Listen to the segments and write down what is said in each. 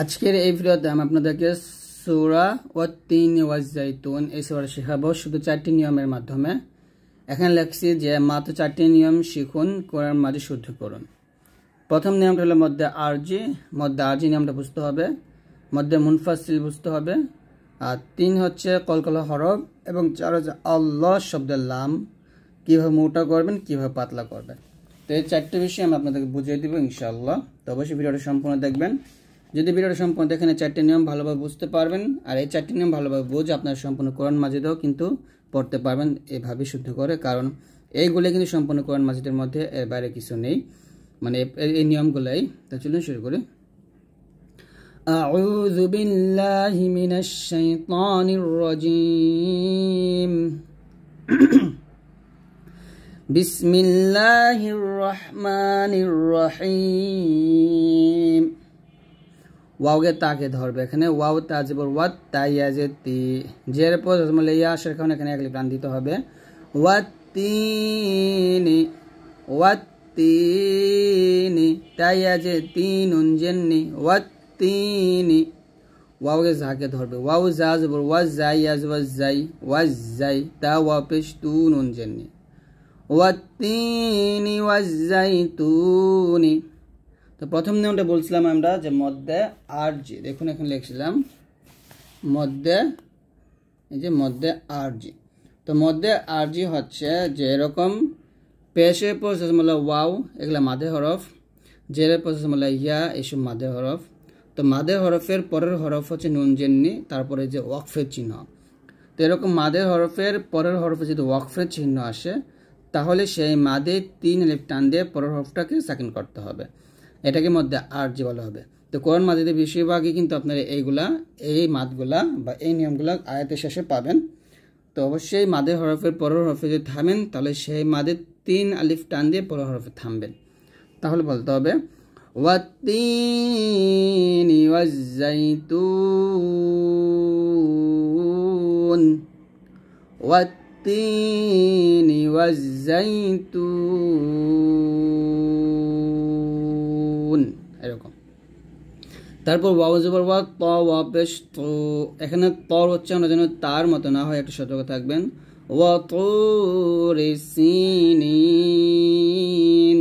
আজকের এই ভিডিওতে আমি আপনাদেরকে সুরা ও তিন ওয়াজাইতুন এই সুরা শেখাবো শুধু চারটি নিয়মের মাধ্যমে এখানে লেখছি যে মাত্র চারটি নিয়ম শিখুন কোরআন মাঝে শুদ্ধ করুন প্রথম নিয়মটা হলো মধ্যে আরজি মধ্যে আরজি নিয়মটা বুঝতে হবে মধ্যে মুনফাসিল বুঝতে হবে আর তিন হচ্ছে কলকলা হরফ এবং চার হচ্ছে আল্লাহ শব্দের লাম কীভাবে মোটা করবেন কীভাবে পাতলা করবেন তো এই চারটি বিষয় আমি আপনাদেরকে বুঝিয়ে দেবো ইনশাআল্লাহ তো অবশ্যই ভিডিওটা সম্পূর্ণ দেখবেন যদি ভিডিওটা সম্পূর্ণ দেখেন চারটি নিয়ম ভালোভাবে বুঝতে পারবেন আর এই চারটি নিয়ম ভালোভাবে বুঝে আপনার সম্পূর্ণ কোরআন মাজিদেও কিন্তু পড়তে পারবেন এভাবে শুদ্ধ করে কারণ এইগুলো কিন্তু সম্পূর্ণ কোরআন মাজিদের মধ্যে এর বাইরে কিছু নেই মানে এই নিয়মগুলোই তা চলুন শুরু করি أعوذ بالله من الشيطان الرجيم بسم الله الرحمن الرحيم ওয়াওকে তাকে ধরবে এখানে ওয়াও তা জবর ওয়া তা তি জের পর জজমলে ইয়া আসার কারণে এখানে এক প্রাণ দিতে হবে ওয়া তিনি ওয়া তিনি তাই আছে তিন উঞ্জেননি ওয়া তিনি ওয়াওকে ঝাকে ধরবে ওয়াও জা জবর ওয়া যাই আজ ওয়া যাই ওয়াজ যাই তা ওয়া পেশ তু নুন জেননি ওয়া তিনি ওয়া যাই তুনি তো প্রথম নিয়মটা বলছিলাম আমরা যে মধ্যে আর জি দেখুন এখানে লিখছিলাম মধ্যে এই যে মধ্যে আর জি তো মধ্যে আর জি হচ্ছে যে এরকম পেশে প্রসেস মূল্য ওয়াও এগুলো মাদে হরফ জেরের প্রসেস মূল্য ইয়া এইসব মাদে হরফ তো মাদে হরফের পরের হরফ হচ্ছে নুন জেননি তারপরে যে ওয়াকফের চিহ্ন তো এরকম মাদে হরফের পরের হরফে যদি ওয়াকফের চিহ্ন আসে তাহলে সেই মাদে তিন টান দিয়ে পরের হরফটাকে সেকেন্ড করতে হবে এটাকে মধ্যে আরজি বলা হবে তো কোরআন মাজিদের বেশিরভাগই কিন্তু আপনারা এইগুলা এই মাতগুলা বা এই নিয়মগুলা আয়াতের শেষে পাবেন তো অবশ্যই মাদের হরফের পর হরফে যদি থামেন তাহলে সেই মাদের তিন আলিফ টান দিয়ে পর হরফে থামবেন তাহলে বলতে হবে والتين والزيتون والتين والزيتون তারপর ওয়াও ওয়া ত ওয়া পেশ তো এখানে তর হচ্ছে আমরা যেন তার মতো না হয় একটু সতর্ক থাকবেন ওয়া তো রে সিনিন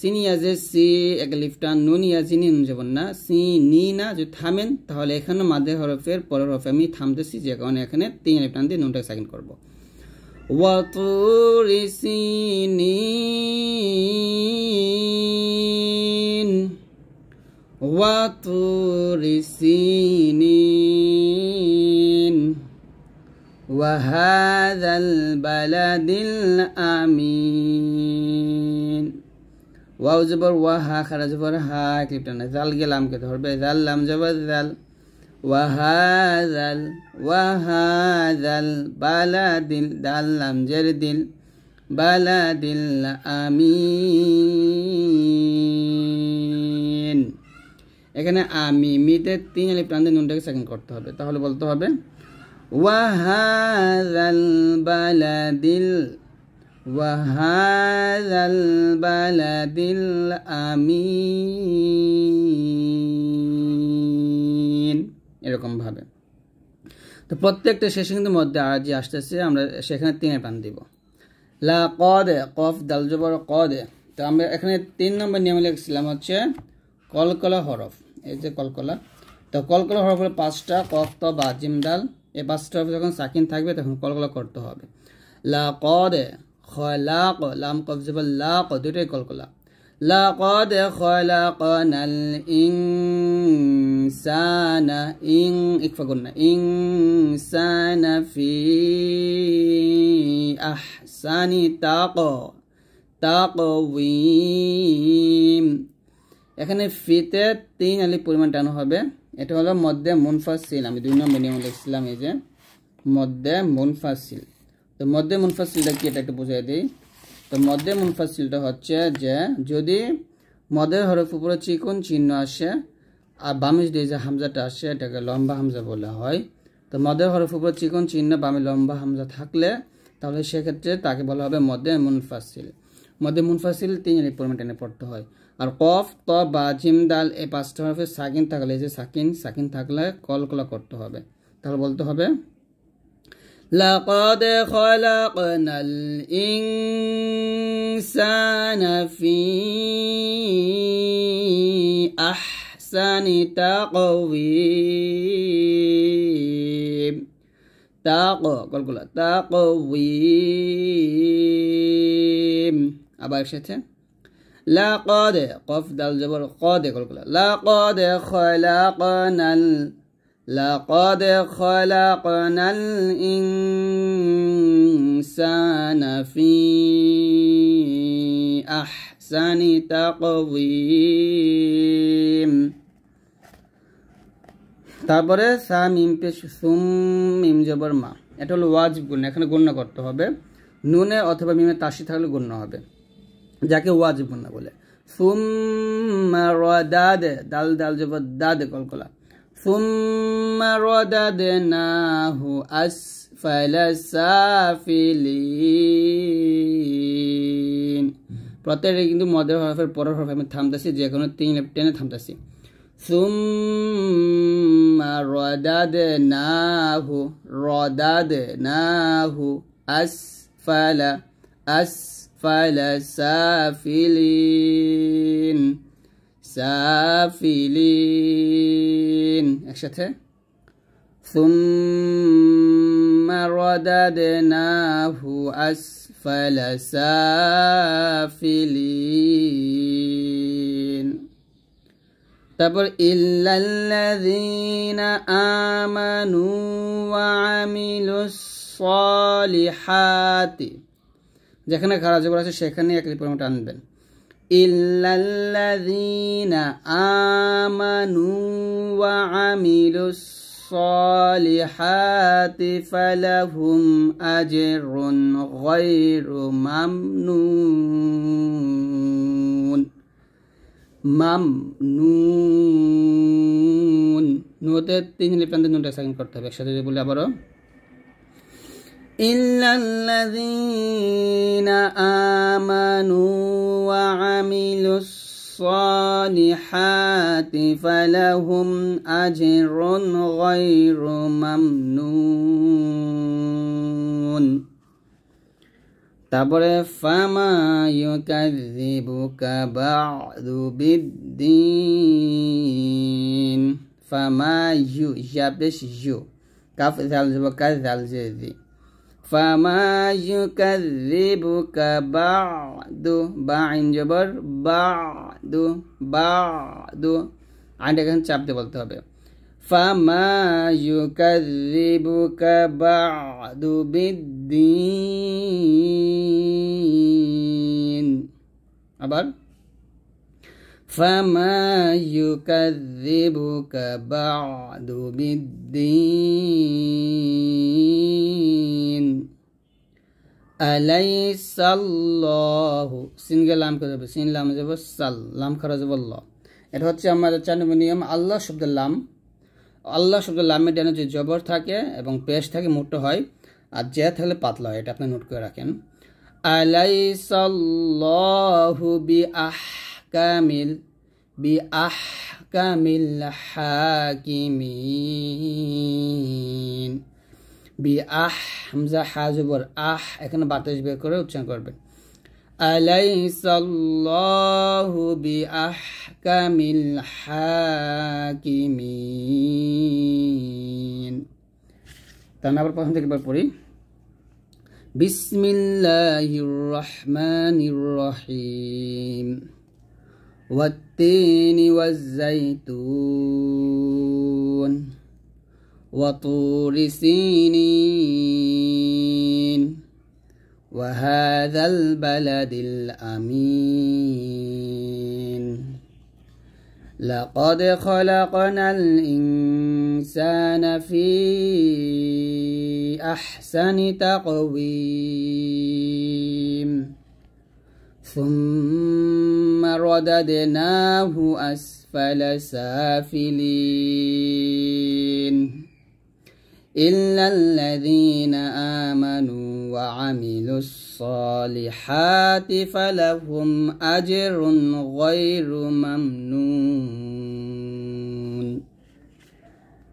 সিনিয়াজে সি এক লিফটা নুন ইয়াজিনি নুন যাবেন না সি নি না যদি থামেন তাহলে এখানে মাদে হরফের পরের হরফে আমি থামতেছি যে কারণে এখানে তিন লিফটান দিয়ে নুনটাকে সেকেন্ড করবো ওয়া তো রে সিনিন وطور سينين وهذا البلد الأمين واو زبر وها خرج زبر ها كليبتنا ذال قلام كده هرب ذال لام زبر ذال وهذا ال وهذا البلد دال لام جر دل بلد الأمين এখানে আমি মিদের তিন আলিফ টান দিয়ে নুনটাকে সেকেন্ড করতে হবে তাহলে বলতে হবে ওয়াহাদাল বালাদিল ওয়াহাদাল বালাদিল আমিন এরকমভাবে তো প্রত্যেকটা শেষে কিন্তু মধ্যে আর যে আসতেছে আমরা সেখানে তিনে প্রাণ দিব লা কদে কফ দাল জবর কদ তো আমরা এখানে তিন নম্বর নিয়ম লিখছিলাম হচ্ছে কলকলা হরফ এই যে কলকলা তো কলকলা হওয়ার পরে পাঁচটা কক্ত বা জিমডাল এই পাঁচটা যখন সাকিন থাকবে তখন কলকলা করতে হবে লাম লাক দুটাই কলকলা লাকদ খয়লাকনাল ইনসানা ইন ইকফাগুন না ইনসানা ফি আহসানি তাকওয়া তাকওয়িম এখানে ফিতে তিন আলি পরিমাণ টানো হবে এটা হলো মধ্যে মুনফাসিল আমি দুই নম্বর নিয়ম লিখছিলাম এই যে মধ্যে মুনফাসিল তো মধ্যে মুনফাসিলটা কি এটা একটু বোঝাই দিই তো মধ্যে মুনফাসিলটা হচ্ছে যে যদি মদের হরফ উপরে চিকন চিহ্ন আসে আর বামে দিয়ে যে হামজাটা আসে এটাকে লম্বা হামজা বলা হয় তো মদের হরফ উপরে চিকন চিহ্ন বামে লম্বা হামজা থাকলে তাহলে সেক্ষেত্রে তাকে বলা হবে মধ্যে মুনফাসিল মধ্যে মুনফাসিল তিন পরিমাণ টেনে পড়তে হয় আর কফ ত বা জিম দাল এ পাঁচটা হরফে সাকিন থাকলে যে সাকিন সাকিন থাকলে কল কলা করতে হবে তাহলে বলতে হবে লাকাদ খালাকনাল ইনসানা ফি আহসানি তাকওয়িম তাক কল কলা তাকওয়িম আবার একসাথে لقد قف دال জবর قد কলকলা لقد خلقنا لقد خلقنا الإنسان في أحسن تقويم তারপরে সা মিম পেশ সুম মিম জবর মা এটা হলো ওয়াজিব গুণ এখানে গণ্য করতে হবে নুনে অথবা মিমে তাসি থাকলে গণ্য হবে যাকে ওয়াজিব বন্যা বলে সুম্মা রদাদ দাল দাল জব দাদ কলকলা সুম্মা রদাদ নাহু আসফাল সাফিলিন প্রত্যেকটা কিন্তু মদের হরফের পরের হরফে আমি থামতেছি যে কোনো তিন টেনে থামতেছি সুম্মা রদাদ নাহু রদাদ নাহু আসফালা আস أسفل سافلين سافلين أكشتها ثم رددناه أسفل سافلين تبر إلا الذين آمنوا وعملوا الصالحات যেখানে খারা জবর আছে সেখানে একই পরিমাণ টানবেন ইল্লাল্লাযীনা নুতে তিন লিপান্তে নুনটা সাইন করতে হবে একসাথে বলে আবারও إلا الذين آمنوا وعملوا الصالحات فلهم أجر غير ممنون تبر فما يكذبك بعد بالدين فما يو يابش يو كف ذلك وكذلك ذلك فما يكذبك بعد بعين জবর بعد بعد عندك এখানে চাপ দিয়ে বলতে হবে فما يكذبك بعد بالدين আবার فما يكذبك بعد بالدين أليس الله সিনগে লাম করে যাবে সিন লাম যাব সাল লাম খরা যাব ল এটা হচ্ছে আমাদের চার নম্বর নিয়ম আল্লাহ শব্দ লাম আল্লাহ শব্দ লামের ডানে যে জবর থাকে এবং পেশ থাকে মোটো হয় আর যে থাকলে পাতলা হয় এটা আপনি নোট করে রাখেন আলাইসাল্লাহু বি আহ বিআহকামিল বিআহকামিল হাকিমিন বি আহ হামজা হাজুবর আহ এখানে বাতাস বের করে উচ্চারণ করবেন আলাইসাল্লাহু বি আহকামিল হাকিমিন তাহলে আবার প্রথম থেকে এবার পড়ি বিসমিল্লাহির রহমানির রহিম والتين والزيتون وطور سينين وهذا البلد الأمين لقد خلقنا الإنسان في أحسن تقويم ثم ورددناه أسفل سافلين إلا الذين آمنوا وعملوا الصالحات فلهم أجر غير ممنون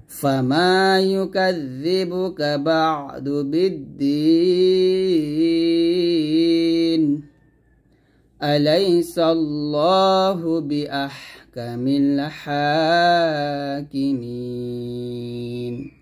فما يكذبك بعد بالدين أليس الله بأحكم الحاكمين